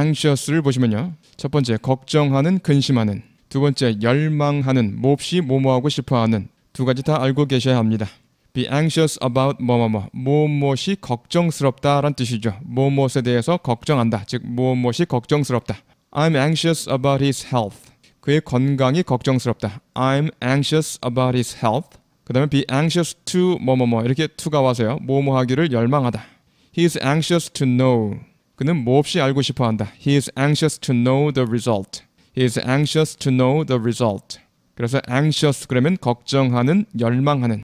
anxious를 보시면요. 첫 번째 걱정하는 근심하는 두 번째 열망하는 몹시 뭐뭐하고 싶어하는 두 가지 다 알고 계셔야 합니다. be anxious about 뭐뭐뭐 무엇이 걱정스럽다란 뜻이죠. 무엇에 대해서 걱정한다. 즉 무엇이 걱정스럽다. I'm anxious about his health. 그의 건강이 걱정스럽다. I'm anxious about his health. 그 다음에 be anxious to 뭐뭐뭐 이렇게 to가 와서요. 뭐뭐하기를 열망하다. He's anxious to know. 그는 몹시 알고 싶어 한다. He is anxious to know the result. He is anxious to know the result. 그래서 anxious 그러면 걱정하는, 열망하는.